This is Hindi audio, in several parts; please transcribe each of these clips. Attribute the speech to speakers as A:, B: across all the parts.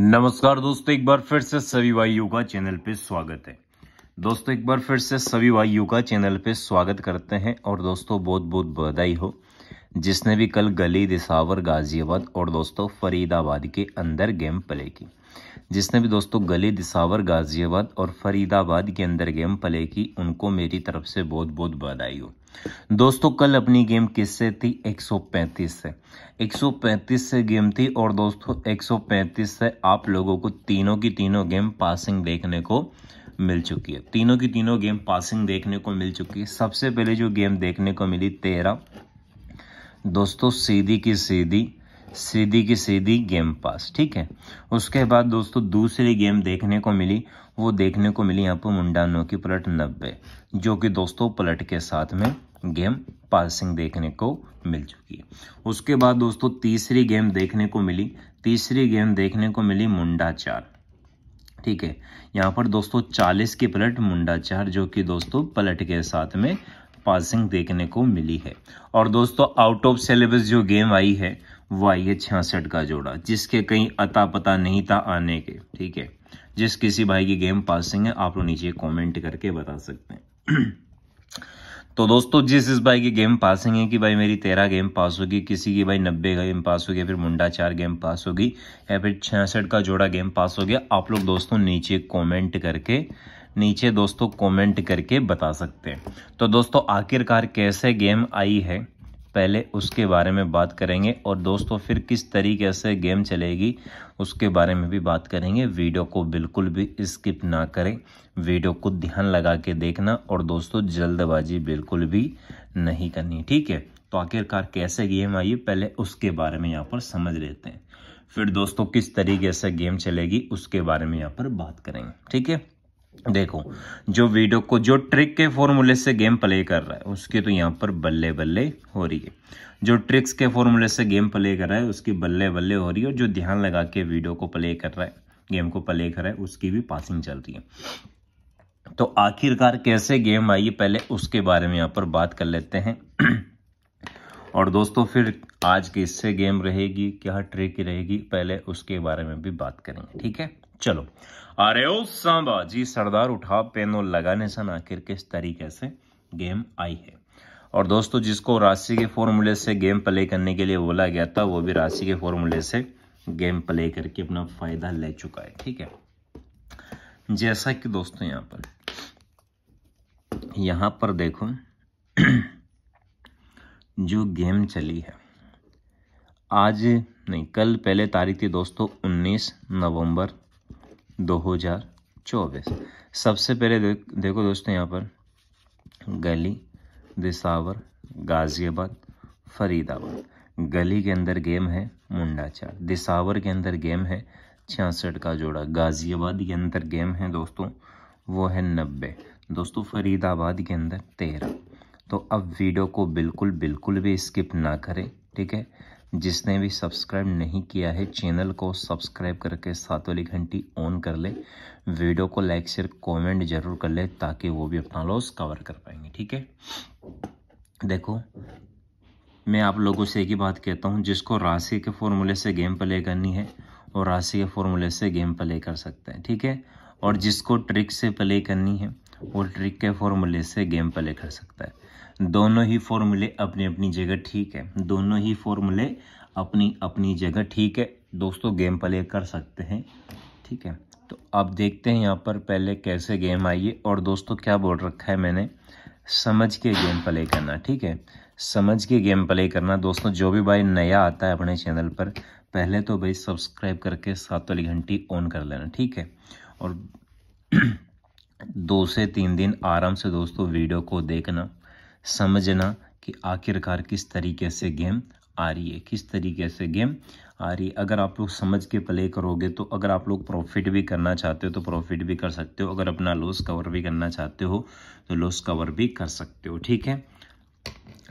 A: नमस्कार दोस्तों एक बार फिर से सभी भाइयों का चैनल पे स्वागत है दोस्तों एक बार फिर से सभी भाइयों का चैनल पे स्वागत करते हैं और दोस्तों बहुत बहुत बधाई हो जिसने भी कल गली दिसावर गाजियाबाद और दोस्तों फरीदाबाद के अंदर गेम प्ले की जिसने भी दोस्तों गली दिसावर गाजियाबाद और फरीदाबाद के अंदर गेम प्ले की उनको मेरी तरफ से बहुत बहुत बधाई हो दोस्तों कल अपनी गेम किससे थी 135 से 135 से गेम थी और दोस्तों 135 से आप लोगों को तीनों की तीनों गेम पासिंग देखने को मिल चुकी है तीनों की तीनों गेम पासिंग देखने को मिल चुकी है सबसे पहले जो गेम देखने को मिली तेरह दोस्तों सीधी की सीधी सीधी की सीधी गेम पास ठीक है उसके बाद दोस्तों दूसरी गेम देखने को मिली वो देखने को मिली यहाँ पर मुंडानों की पलट नब्बे जो कि दोस्तों पलट के साथ में गेम पासिंग देखने को मिल चुकी है उसके बाद दोस्तों तीसरी गेम देखने को मिली तीसरी गेम देखने को मिली मुंडा चार ठीक है यहाँ पर दोस्तों 40 की पलट मुंडा चार जो कि दोस्तों पलट के साथ में पासिंग देखने को मिली है और दोस्तों आउट ऑफ सिलेबस जो गेम आई है वो आई है छियासठ का जोड़ा जिसके कहीं अता पता नहीं था आने के ठीक है जिस किसी भाई की गेम पासिंग है आप लोग नीचे कमेंट करके बता सकते हैं तो दोस्तों जिस इस भाई की गेम पासिंग है कि भाई मेरी तेरह गेम पास होगी किसी की भाई नब्बे गेम पास होगी फिर मुंडा चार गेम पास होगी या फिर छियासठ का जोड़ा गेम पास हो गया आप लोग दोस्तों नीचे कमेंट करके नीचे दोस्तों कमेंट करके बता सकते हैं तो दोस्तों आखिरकार कैसे गेम आई है पहले उसके बारे में बात करेंगे और दोस्तों फिर किस तरीके से गेम चलेगी उसके बारे में भी बात करेंगे वीडियो को बिल्कुल भी स्किप ना करें वीडियो को ध्यान लगा के देखना और दोस्तों जल्दबाजी बिल्कुल भी नहीं करनी ठीक है तो आखिरकार कैसे गेम आई पहले उसके बारे में यहाँ पर समझ लेते हैं फिर दोस्तों किस तरीके से गेम चलेगी उसके बारे में यहाँ पर बात करेंगे ठीक है देखो जो वीडियो को जो ट्रिक के फॉर्मूले से गेम प्ले कर रहा है उसके तो यहाँ पर बल्ले बल्ले हो रही है जो ट्रिक्स के फॉर्मूले से गेम प्ले कर रहा है उसकी बल्ले बल्ले हो रही है और जो ध्यान लगा के वीडियो को प्ले कर रहा है गेम को प्ले कर रहा है उसकी भी पासिंग चल रही है तो आखिरकार कैसे गेम आई पहले उसके बारे में यहाँ पर बात कर लेते हैं और दोस्तों फिर आज की इससे गेम रहेगी क्या ट्रिक रहेगी पहले उसके बारे में भी बात करेंगे ठीक है चलो अरे ओ सांबा जी सरदार उठा पेनो लगाने सन आखिर किस तरीके से गेम आई है और दोस्तों जिसको राशि के फॉर्मूले से गेम प्ले करने के लिए बोला गया था वो भी राशि के फॉर्मूले से गेम प्ले करके अपना फायदा ले चुका है ठीक है जैसा कि दोस्तों यहाँ पर यहाँ पर देखो जो गेम चली है आज नहीं कल पहले तारीख थी दोस्तों 19 नवंबर 2024 सबसे पहले देखो दोस्तों यहाँ पर गली दिसावर गाज़ियाबाद फरीदाबाद गली के अंदर गेम है मुंडा चार दिसावर के अंदर गेम है छियासठ का जोड़ा गाज़ियाबाद के अंदर गेम है दोस्तों वो है नब्बे दोस्तों फरीदाबाद के अंदर तेरह तो अब वीडियो को बिल्कुल बिल्कुल भी स्किप ना करें ठीक है जिसने भी सब्सक्राइब नहीं किया है चैनल को सब्सक्राइब करके सात वाली घंटी ऑन कर ले वीडियो को लाइक शेयर कमेंट जरूर कर ले ताकि वो भी अपना लॉस कवर कर पाएंगे ठीक है देखो मैं आप लोगों से एक ही बात कहता हूँ जिसको राशि के फॉर्मूले से गेम प्ले करनी है और राशि के फॉर्मूले से गेम प्ले कर सकते हैं ठीक है और जिसको ट्रिक से प्ले करनी है वो ट्रिक के फॉर्मूले से गेम प्ले कर सकता है दोनों ही फॉर्मूले अपनी अपनी जगह ठीक है दोनों ही फॉर्मूले अपनी अपनी जगह ठीक है दोस्तों गेम प्ले कर सकते हैं ठीक है तो आप देखते हैं यहाँ पर पहले कैसे गेम आई है और दोस्तों क्या बोल रखा है मैंने समझ के गेम प्ले करना ठीक है समझ के गेम प्ले करना दोस्तों जो भी भाई नया आता है अपने चैनल पर पहले तो भाई सब्सक्राइब करके सात वाली घंटी ऑन कर लेना ठीक है और दो से तीन दिन आराम से दोस्तों वीडियो को देखना समझना कि आखिरकार किस तरीके से गेम आ रही है किस तरीके से गेम आ रही है अगर आप लोग समझ के प्ले करोगे तो अगर आप लोग प्रॉफिट भी करना चाहते हो तो प्रॉफिट भी कर सकते हो अगर अपना लॉस कवर भी करना चाहते हो तो लॉस कवर भी कर सकते हो ठीक है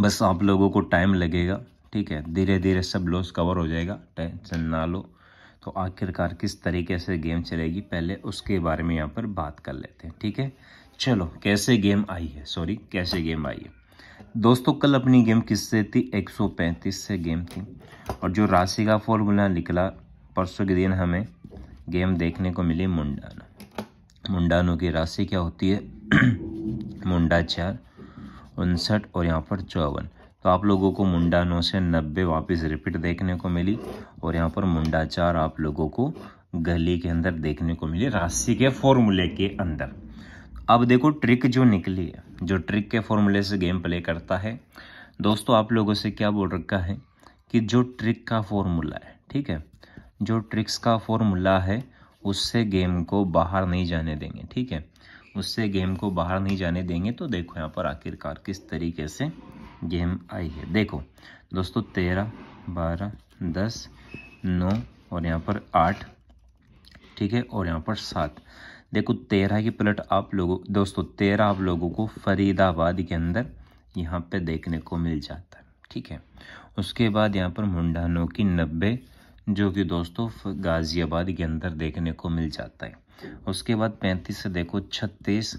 A: बस आप लोगों को टाइम लगेगा ठीक है धीरे धीरे सब लॉस कवर हो जाएगा टेंशन ना लो तो आखिरकार किस तरीके से गेम चलेगी पहले उसके बारे में यहाँ पर बात कर लेते हैं ठीक है चलो कैसे गेम आई है सॉरी कैसे गेम आई है दोस्तों कल अपनी गेम किससे थी 135 से गेम थी और जो राशि का फॉर्मूला निकला परसों के दिन हमें गेम देखने को मिली मुंडान मुंडानो की राशि क्या होती है मुंडा चार उनसठ और यहाँ पर चौवन तो आप लोगों को मुंडा नौ से नब्बे वापस रिपीट देखने को मिली और यहाँ पर मुंडा चार आप लोगों को गली के अंदर देखने को मिली राशि के फॉर्मूले के अंदर अब देखो ट्रिक जो निकली है जो ट्रिक के फॉर्मूले से गेम प्ले करता है दोस्तों आप लोगों से क्या बोल रखा है कि जो ट्रिक का फॉर्मूला है ठीक है जो ट्रिक्स का फॉर्मूला है उससे गेम को बाहर नहीं जाने देंगे ठीक है उससे गेम को बाहर नहीं जाने देंगे तो देखो यहाँ पर आखिरकार किस तरीके से गेम आई है देखो दोस्तों तेरह बारह दस नौ और यहाँ पर आठ ठीक है और यहाँ पर सात देखो तेरह की प्लेट आप लोगों दोस्तों तेरह आप लोगों को फरीदाबाद के अंदर यहाँ पे देखने को मिल जाता है ठीक है उसके बाद यहाँ पर मुंडानों की नब्बे जो कि दोस्तों गाज़ियाबाद के अंदर देखने को मिल जाता है उसके बाद पैंतीस से देखो छत्तीस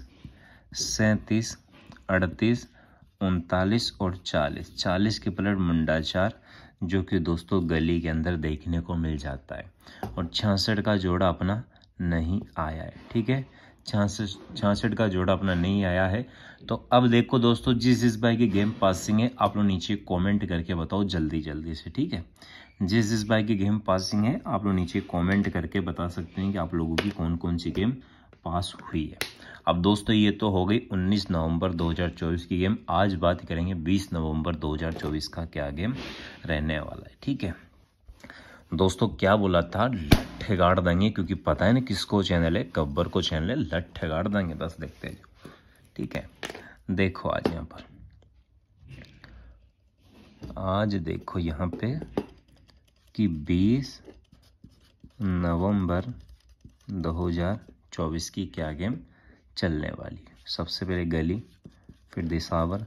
A: सैंतीस अड़तीस उनतालीस और चालीस चालीस की प्लेट मुंडाचार जो कि दोस्तों गली के अंदर देखने को मिल जाता है और छियासठ का जोड़ा अपना नहीं आया है ठीक है छियासठ छासठ का जोड़ा अपना नहीं आया है तो अब देखो दोस्तों जिस जिस भाई की गेम पासिंग है आप लोग नीचे कमेंट करके बताओ जल्दी जल्दी से ठीक है जिस जिस भाई की गेम पासिंग है आप लोग नीचे कमेंट करके बता सकते हैं कि आप लोगों की कौन कौन सी गेम पास हुई है अब दोस्तों ये तो हो गई 19 नवंबर 2024 की गेम आज बात करेंगे 20 नवंबर 2024 का क्या गेम रहने वाला है ठीक है दोस्तों क्या बोला था लट्ठे गाड़ देंगे क्योंकि पता है ना किसको चैनल है गब्बर को चैनल है लट्ठे गाड़ देंगे बस देखते हैं ठीक है देखो आज यहाँ पर आज देखो यहाँ पे कि 20 नवंबर 2024 की क्या गेम चलने वाली है सबसे पहले गली फिर दिसावर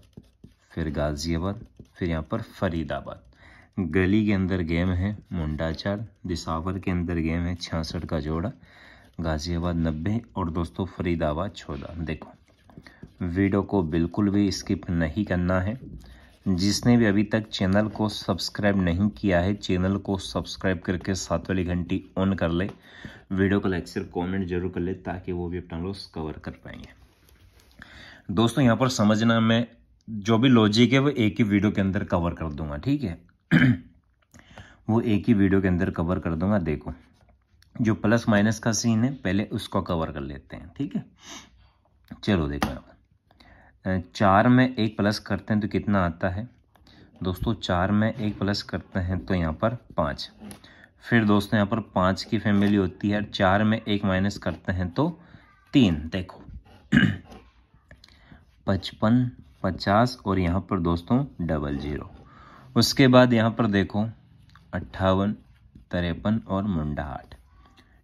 A: फिर गाज़ियाबाद फिर यहाँ पर फरीदाबाद गली के अंदर गेम है मुंडा चार दिसावर के अंदर गेम है छियासठ का जोड़ा गाज़ियाबाद नब्बे और दोस्तों फरीदाबाद चौदह देखो वीडियो को बिल्कुल भी स्किप नहीं करना है जिसने भी अभी तक चैनल को सब्सक्राइब नहीं किया है चैनल को सब्सक्राइब करके सात वाली घंटी ऑन कर ले वीडियो को लाइक से कमेंट जरूर कर ले ताकि वो भी अपना लोस कवर कर पाएंगे दोस्तों यहाँ पर समझना मैं जो भी लॉजिक है वो एक ही वीडियो के अंदर कवर कर दूंगा ठीक है वो एक ही वीडियो के अंदर कवर कर दूंगा देखो जो प्लस माइनस का सीन है पहले उसको कवर कर लेते हैं ठीक है चलो देखो यहाँ चार में एक प्लस करते हैं तो कितना आता है दोस्तों चार में एक प्लस करते हैं तो यहाँ पर पाँच फिर दोस्तों यहाँ पर पाँच की फैमिली होती है चार में एक माइनस करते हैं तो तीन देखो पचपन पचास और यहाँ पर दोस्तों डबल जीरो उसके बाद यहाँ पर देखो अट्ठावन तिरपन और मुंडा आठ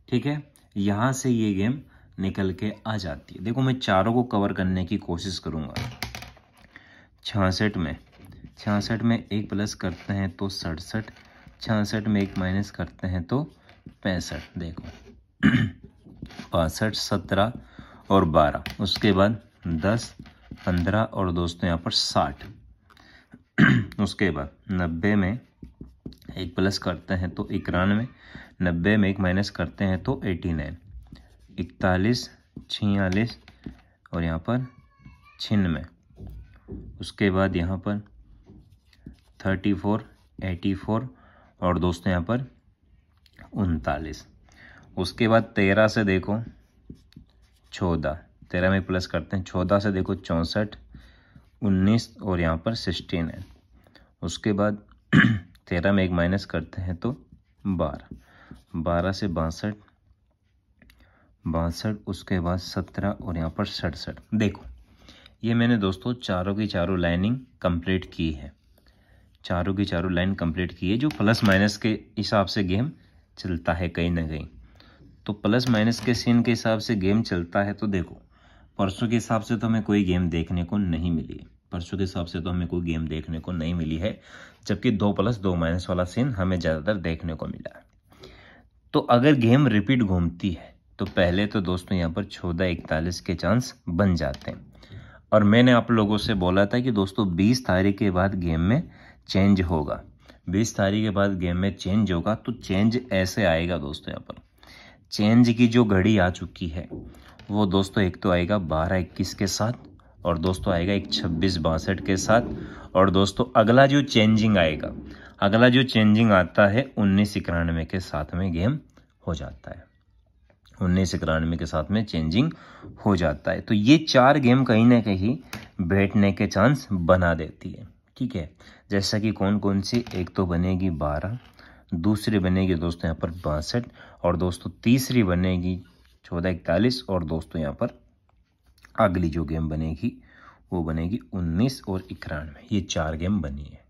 A: ठीक है यहाँ से ये गेम निकल के आ जाती है देखो मैं चारों को कवर करने की कोशिश करूँगा छियासठ में छियासठ में एक प्लस करते हैं तो सड़सठ छियासठ में एक माइनस करते हैं तो पैंसठ देखो बासठ सत्रह और बारह उसके बाद दस पंद्रह और दोस्तों यहाँ पर साठ उसके बाद नब्बे में एक प्लस करते हैं तो इक्यानवे नब्बे में एक माइनस करते हैं तो एटी नाइन इकतालीस छियालीस और यहाँ पर छिन्नवे उसके बाद यहाँ पर थर्टी फोर एटी फोर और दोस्तों यहाँ पर उनतालीस उसके बाद तेरह से देखो चौदह तेरह में प्लस करते हैं चौदह से देखो चौंसठ उन्नीस और यहाँ पर सिक्सटीन है उसके बाद तेरह में एक माइनस करते हैं तो बारह बारह से बासठ बासठ उसके बाद सत्रह और यहाँ पर सड़सठ देखो ये मैंने दोस्तों चारों की चारों लाइनिंग कंप्लीट की है चारों की चारों लाइन कंप्लीट की है जो प्लस माइनस के हिसाब से गेम चलता है कहीं ना कहीं तो प्लस माइनस के सीन के हिसाब से गेम चलता है तो देखो परसों के हिसाब से तो हमें कोई गेम देखने को नहीं मिली परसों के हिसाब से तो हमें कोई गेम देखने को नहीं मिली है जबकि दो प्लस दो माइनस वाला सीन हमें ज़्यादातर देखने को मिला तो अगर गेम रिपीट घूमती है तो पहले तो दोस्तों यहाँ पर चौदह इकतालीस के चांस बन जाते हैं और मैंने आप लोगों से बोला था कि दोस्तों बीस तारीख के बाद गेम में चेंज होगा बीस तारीख के बाद गेम में चेंज होगा तो चेंज ऐसे आएगा दोस्तों यहाँ पर चेंज की जो घड़ी आ चुकी है वो दोस्तों एक तो आएगा बारह इक्कीस के साथ और दोस्तों आएगा एक छब्बीस बासठ के साथ और दोस्तों अगला जो चेंजिंग आएगा अगला जो चेंजिंग आता है उन्नीस इक्यानवे के साथ में गेम हो जाता है उन्नीस इक्यानवे के साथ में चेंजिंग हो जाता है तो ये चार गेम कहीं ना कहीं बैठने के चांस बना देती है ठीक है जैसा कि कौन कौन सी एक तो बनेगी बारह दूसरी बनेगी दोस्तों यहाँ पर बासठ और दोस्तों तीसरी बनेगी चौदह इकतालीस और दोस्तों यहाँ पर अगली जो गेम बनेगी वो बनेगी उन्नीस और इक्यानवे ये चार गेम बनी है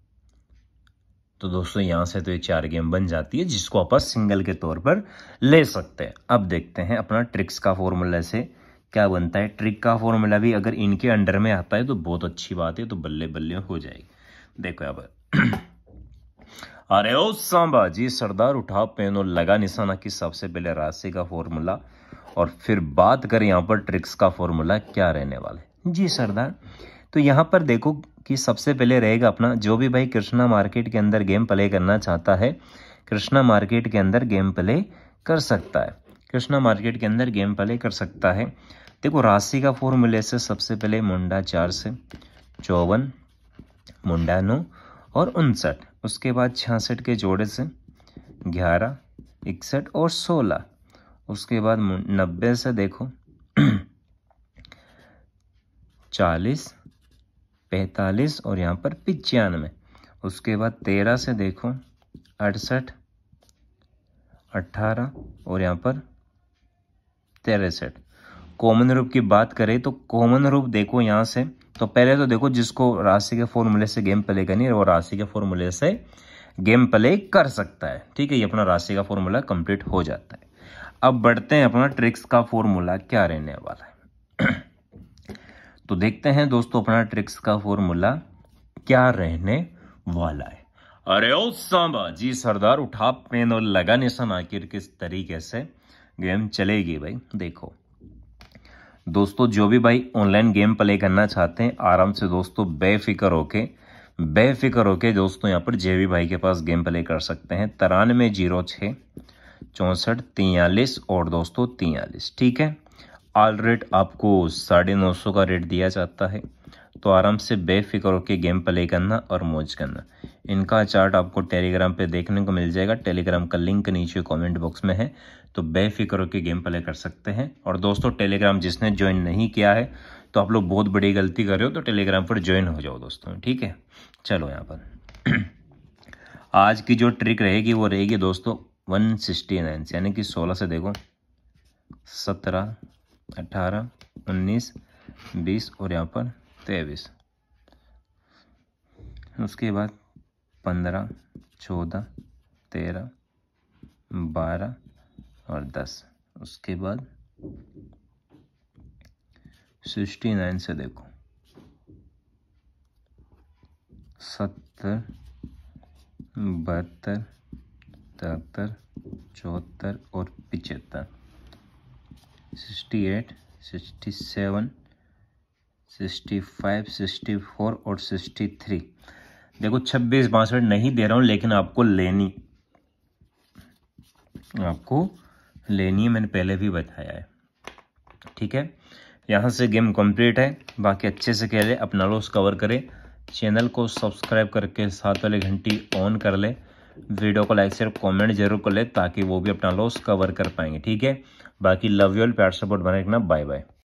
A: तो दोस्तों यहाँ से तो ये चार गेम बन जाती है जिसको आप सिंगल के तौर पर ले सकते हैं अब देखते हैं अपना ट्रिक्स का फॉर्मूला से क्या बनता है ट्रिक का फॉर्मूला भी अगर इनके अंडर में आता है तो बहुत अच्छी बात है तो बल्ले बल्ले हो जाएगी देखो अब अरे ओ सांबा जी सरदार उठा पेन और लगा निशाना कि सबसे पहले राशि का फॉर्मूला और फिर बात करें यहाँ पर ट्रिक्स का फॉर्मूला क्या रहने वाला है जी सरदार तो यहाँ पर देखो कि सबसे पहले रहेगा अपना जो भी भाई कृष्णा मार्केट के अंदर गेम प्ले करना चाहता है कृष्णा मार्केट के अंदर गेम प्ले कर सकता है कृष्णा मार्केट के अंदर गेम प्ले कर सकता है देखो राशि का फॉर्मूले से सबसे पहले मुंडा चार से चौवन मुंडा नौ और उनसठ उसके बाद छियासठ के जोड़े से ग्यारह इकसठ और सोलह उसके बाद नब्बे से देखो चालीस पैंतालीस और यहाँ पर पिचानवे उसके बाद तेरह से देखो अड़सठ अट्ठारह और यहाँ पर तिरसठ कॉमन रूप की बात करें तो कॉमन रूप देखो यहाँ से तो पहले तो देखो जिसको राशि के फॉर्मूले से गेम प्ले करनी है वो राशि के फॉर्मूले से गेम प्ले कर सकता है ठीक है ये अपना राशि का फॉर्मूला कंप्लीट हो जाता है अब बढ़ते हैं अपना ट्रिक्स का फॉर्मूला क्या रहने वाला है तो देखते हैं दोस्तों अपना ट्रिक्स का फॉर्मूला क्या रहने वाला है अरे ओ सांबा जी सरदार उठा पेन और लगा निशान आखिर किस तरीके से गेम चलेगी भाई देखो दोस्तों जो भी भाई ऑनलाइन गेम प्ले करना चाहते हैं आराम से दोस्तों बेफिक्र होके बेफिक्र होके दोस्तों यहाँ पर वी भाई के पास गेम प्ले कर सकते हैं तिरानवे जीरो छः चौंसठ तियालीस और दोस्तों तियालीस ठीक है ऑल रेट आपको साढ़े नौ सौ का रेट दिया जाता है तो आराम से बेफिक्र होकर गेम प्ले करना और मौज करना इनका चार्ट आपको टेलीग्राम पे देखने को मिल जाएगा टेलीग्राम का लिंक नीचे कमेंट बॉक्स में है तो बेफिक्र होकर गेम प्ले कर सकते हैं और दोस्तों टेलीग्राम जिसने ज्वाइन नहीं किया है तो आप लोग बहुत बड़ी गलती कर रहे हो तो टेलीग्राम पर ज्वाइन हो जाओ दोस्तों ठीक है चलो यहाँ पर आज की जो ट्रिक रहेगी वो रहेगी दोस्तों वन सिक्सटी नाइन से यानी कि सोलह से देखो सत्रह अट्ठारह उन्नीस बीस और यहाँ पर तेईस उसके बाद पंद्रह चौदह तेरह बारह और दस उसके बाद सिक्सटी नाइन से देखो सत्तर बहत्तर तिहत्तर चौहत्तर और पिचहत्तर sixty eight sixty seven sixty five sixty four और सिक्सटी थ्री देखो छब्बीस बासठ नहीं दे रहा हूँ लेकिन आपको लेनी आपको लेनी है मैंने पहले भी बताया है ठीक है यहाँ से गेम कंप्लीट है बाकी अच्छे से खेले अपना लॉस कवर करें चैनल को सब्सक्राइब करके साथ वाली घंटी ऑन कर ले वीडियो को लाइक शेयर कमेंट जरूर कर ले ताकि वो भी अपना लॉस कवर कर पाएंगे ठीक है बाकी लव यू एल प्यार सपोर्ट बने रखना बाय बाय